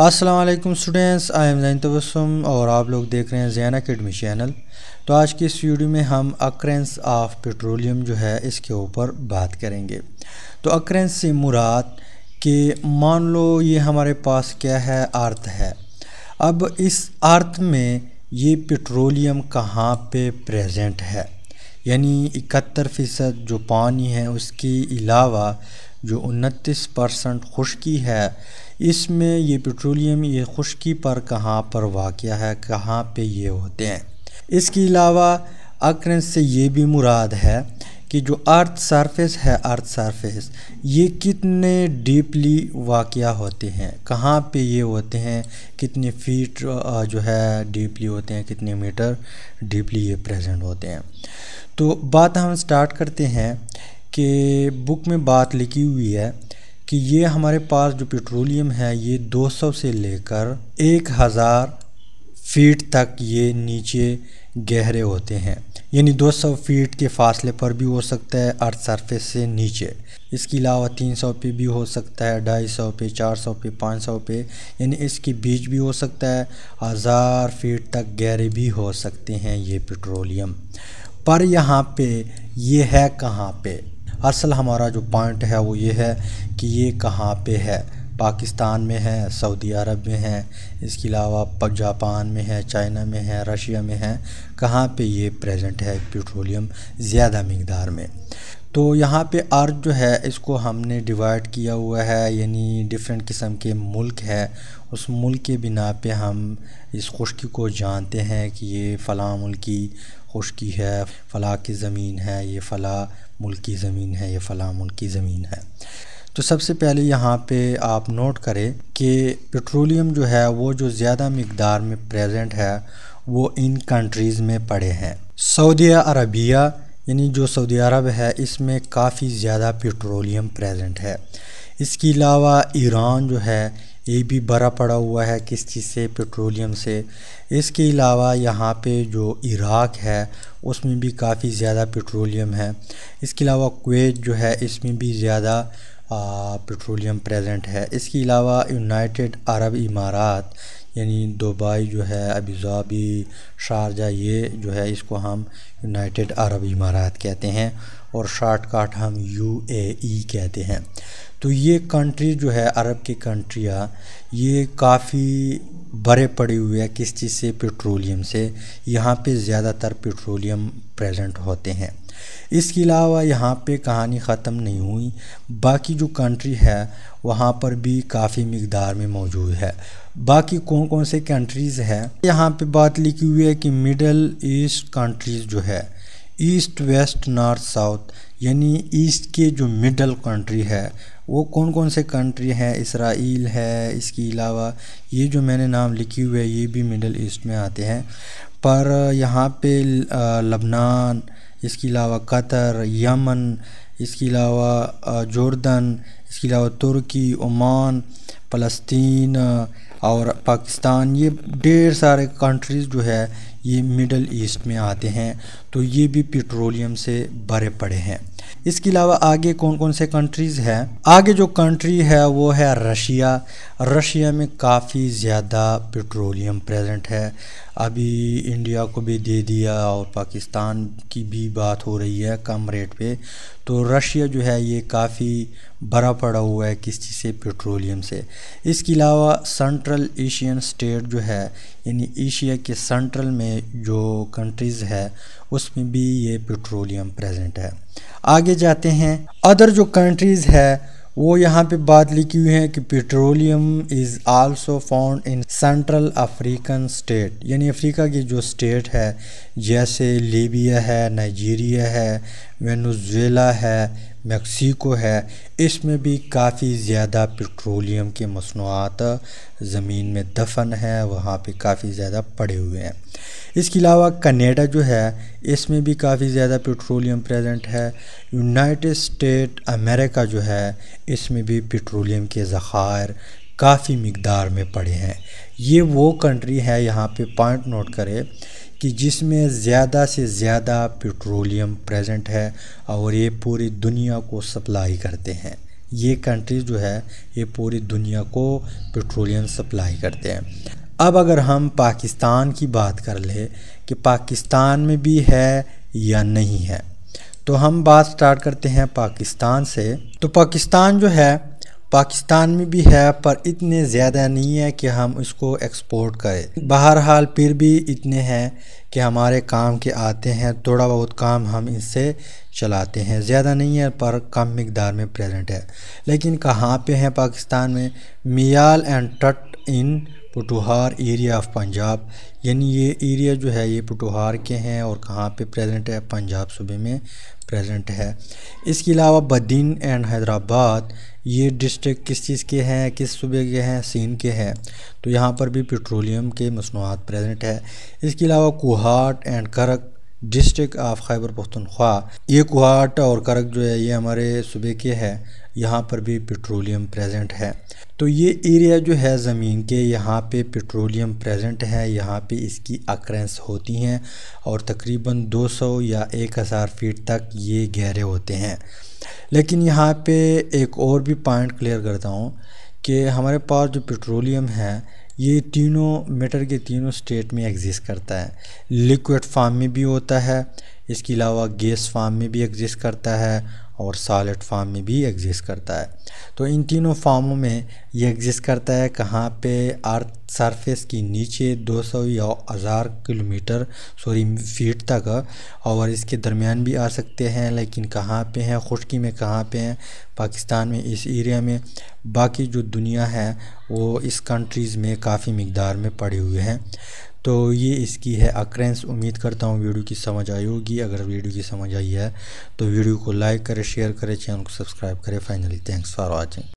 Aslam students I am Zain Tabassum और आप लोग देख रहे हैं जैन अकेडमी चैनल तो आज की इस वीडियो में हम अक्रेंस ऑफ पेट्रोलियम जो है इसके ऊपर बात करेंगे तो अक्रेंस से मुराद कि मान लो ये हमारे पास क्या है अर्थ है अब इस अर्थ में ये पेट्रोलियम कहाँ पे प्रेजेंट है यानी इकहत्तर फ़ीसद जो पानी है उसके अलावा जो उनतीस परसेंट खुश्की है इसमें ये पेट्रोलियम ये खुशकी पर कहाँ पर वाक़ है कहाँ पे ये होते हैं इसके अलावा अक्रेंस से ये भी मुराद है कि जो अर्थ सरफेस है अर्थ सरफेस ये कितने डीपली वाक़ होते हैं कहाँ पे ये होते हैं कितने फीट जो है डीपली होते हैं कितने मीटर डीपली ये प्रेजेंट होते हैं तो बात हम स्टार्ट करते हैं कि बुक में बात लिखी हुई है कि ये हमारे पास जो पेट्रोलियम है ये 200 से लेकर 1000 फीट तक ये नीचे गहरे होते हैं यानी 200 फीट के फासले पर भी हो सकता है अर्थ सरफेस से नीचे इसके अलावा 300 पे भी हो सकता है 250 पे 400 पे 500 पे यानी इसके बीच भी हो सकता है हज़ार फीट तक गहरे भी हो सकते हैं ये पेट्रोलियम पर यहाँ पे ये है कहाँ पे असल हमारा जो पॉइंट है वो ये है कि ये कहाँ पे है पाकिस्तान में है सऊदी अरब में है इसके अलावा जापान में है चाइना में है रशिया में है कहाँ पे ये प्रेजेंट है पेट्रोलियम ज़्यादा मकदार में तो यहाँ पे अर्थ जो है इसको हमने डिवाइड किया हुआ है यानी डिफरेंट किस्म के मुल्क है उस मुल्क के बिना पे हम इस खुश्की को जानते हैं कि ये फ़लाँ मुल्क की खुश्की है फ़लाँ की ज़मीन है ये फ़लाँ मुल्क की ज़मीन है ये फ़लाँ मुल्क की ज़मीन है तो सबसे पहले यहाँ पे आप नोट करें कि पेट्रोलियम जो है वो जो ज़्यादा मकदार में प्रेजेंट है वो इन कंट्रीज़ में पड़े हैं सऊदी अरबिया यानी जो सऊदी अरब है इसमें काफ़ी ज़्यादा पेट्रोलियम प्रेजेंट है इसके अलावा ईरान जो है ये भी भरा पड़ा हुआ है किस चीज़ से पेट्रोलियम से इसके अलावा यहाँ पे जो इराक़ है उसमें भी काफ़ी ज़्यादा पेट्रोलियम है इसके अलावा कुवैत जो है इसमें भी ज़्यादा पेट्रोलियम प्रेजेंट है इसके अलावा यूनाइटेड अरब इमारात यानी दुबई जो है अबू धाबी शारजा ये जो है इसको हम यूनाइटेड अरब इमारात कहते हैं और शॉर्टकट हम यू ए ई कहते हैं तो ये कंट्री जो है अरब की कंट्रियाँ ये काफ़ी बड़े पड़े हुए हैं किस चीज़ से पेट्रोलियम से यहाँ पे ज़्यादातर पेट्रोलियम प्रेजेंट होते हैं इसके अलावा यहाँ पे कहानी ख़त्म नहीं हुई बाकी जो कंट्री है वहाँ पर भी काफ़ी मकदार में मौजूद है बाकी कौन कौन से कंट्रीज़ है यहाँ पे बात लिखी हुई है कि मिडल ईस्ट कंट्रीज़ जो है ईस्ट वेस्ट नॉर्थ साउथ यानी ईस्ट के जो मिडल कंट्री है वो कौन कौन से कंट्री हैं इसराइल है इसके अलावा ये जो मैंने नाम लिखी हुए है ये भी मिडल ईस्ट में आते हैं पर यहाँ पे लबनान इसके अलावा कतर यमन इसके अलावा जॉर्डन इसके अलावा तुर्की ओमान फ़लस्तीन और पाकिस्तान ये ढेर सारे कंट्रीज़ जो है ये मिडल ईस्ट में आते हैं तो ये भी पेट्रोलियम से भरे पड़े हैं इसके अलावा आगे कौन कौन से कंट्रीज़ हैं आगे जो कंट्री है वो है रशिया रशिया में काफ़ी ज़्यादा पेट्रोलियम प्रेजेंट है अभी इंडिया को भी दे दिया और पाकिस्तान की भी बात हो रही है कम रेट पे तो रशिया जो है ये काफ़ी भरा पड़ा हुआ है किस चीज़ से पेट्रोलियम से इसके अलावा सेंट्रल एशियन स्टेट जो है यानी एशिया के सेंट्रल में जो कंट्रीज़ है उसमें भी ये पेट्रोलियम प्रेजेंट है आगे जाते हैं अदर जो कंट्रीज़ है वो यहाँ पे बात लिखी हुई है कि petroleum is also found in central African state यानी अफ्रीका की जो स्टेट है जैसे लीबिया है नाइजीरिया है वेनुजुएला है मेक्सिको है इसमें भी काफ़ी ज़्यादा पेट्रोलियम के मसनूआत ज़मीन में दफन है वहाँ पे काफ़ी ज़्यादा पड़े हुए हैं इसके अलावा कनाडा जो है इसमें भी काफ़ी ज़्यादा पेट्रोलियम प्रेजेंट है यूनाइटेड स्टेट अमेरिका जो है इसमें भी पेट्रोलियम के ज़ख़ायर काफ़ी मकदार में पड़े हैं ये वो कंट्री है यहाँ पे पॉइंट नोट करें कि जिसमें ज़्यादा से ज़्यादा पेट्रोलियम प्रेजेंट है और ये पूरी दुनिया को सप्लाई करते हैं ये कंट्री जो है ये पूरी दुनिया को पेट्रोलियम सप्लाई करते हैं अब अगर हम पाकिस्तान की बात कर ले कि पाकिस्तान में भी है या नहीं है तो हम बात स्टार्ट करते हैं पाकिस्तान से तो पाकिस्तान जो है पाकिस्तान में भी है पर इतने ज़्यादा नहीं है कि हम इसको एक्सपोर्ट करें बहरहाल फिर भी इतने हैं कि हमारे काम के आते हैं थोड़ा बहुत काम हम इससे चलाते हैं ज़्यादा नहीं है पर कम मकदार में प्रेजेंट है लेकिन कहाँ पे हैं पाकिस्तान में Meyal and Tut in Potohar area of Punjab यानी ये एरिया जो है ये पटुहार के हैं और कहाँ पे प्रेजेंट है पंजाब सूबे में प्रेजेंट है इसके अलावा बदीन एंड हैदराबाद ये डिस्ट्रिक्ट किस चीज़ के हैं किस सूबे के हैं सीन के हैं तो यहाँ पर भी पेट्रोलियम के मसनूआत प्रेजेंट है इसके अलावा Kohat and Karak district of Khyber Pakhtunkhwa ये कुहाट और करक जो है ये हमारे सूबे के है यहाँ पर भी पेट्रोलियम प्रेजेंट है तो ये एरिया जो है ज़मीन के यहाँ पे पेट्रोलियम प्रेजेंट है यहाँ पे इसकी अक्रेंस होती हैं और तकरीबन 200 या 1000 फीट तक ये गहरे होते हैं लेकिन यहाँ पे एक और भी पॉइंट क्लियर करता हूँ कि हमारे पास जो पेट्रोलियम है ये तीनों मेटर के तीनों स्टेट में एग्ज़िस्ट करता है लिक्विड फार्म में भी होता है इसके अलावा गैस फार्म में भी एग्ज़िस्ट करता है और सॉलिड फार्म में भी एग्जिस्ट करता है तो इन तीनों फार्मों में ये एग्जिस्ट करता है कहाँ पे अर्थ सरफेस की नीचे 200 या हज़ार किलोमीटर सॉरी फीट तक और इसके दरमियान भी आ सकते हैं लेकिन कहाँ पे हैं खुशकी में कहाँ पे हैं पाकिस्तान में इस एरिया में बाकी जो दुनिया है वो इस कंट्रीज़ में काफ़ी मकदार में पड़े हुए हैं तो ये इसकी है अक्रेंस उम्मीद करता हूँ वीडियो की समझ आई होगी अगर वीडियो की समझ आई है तो वीडियो को लाइक करें शेयर करें चैनल को सब्सक्राइब करें फाइनली थैंक्स फॉर वॉचिंग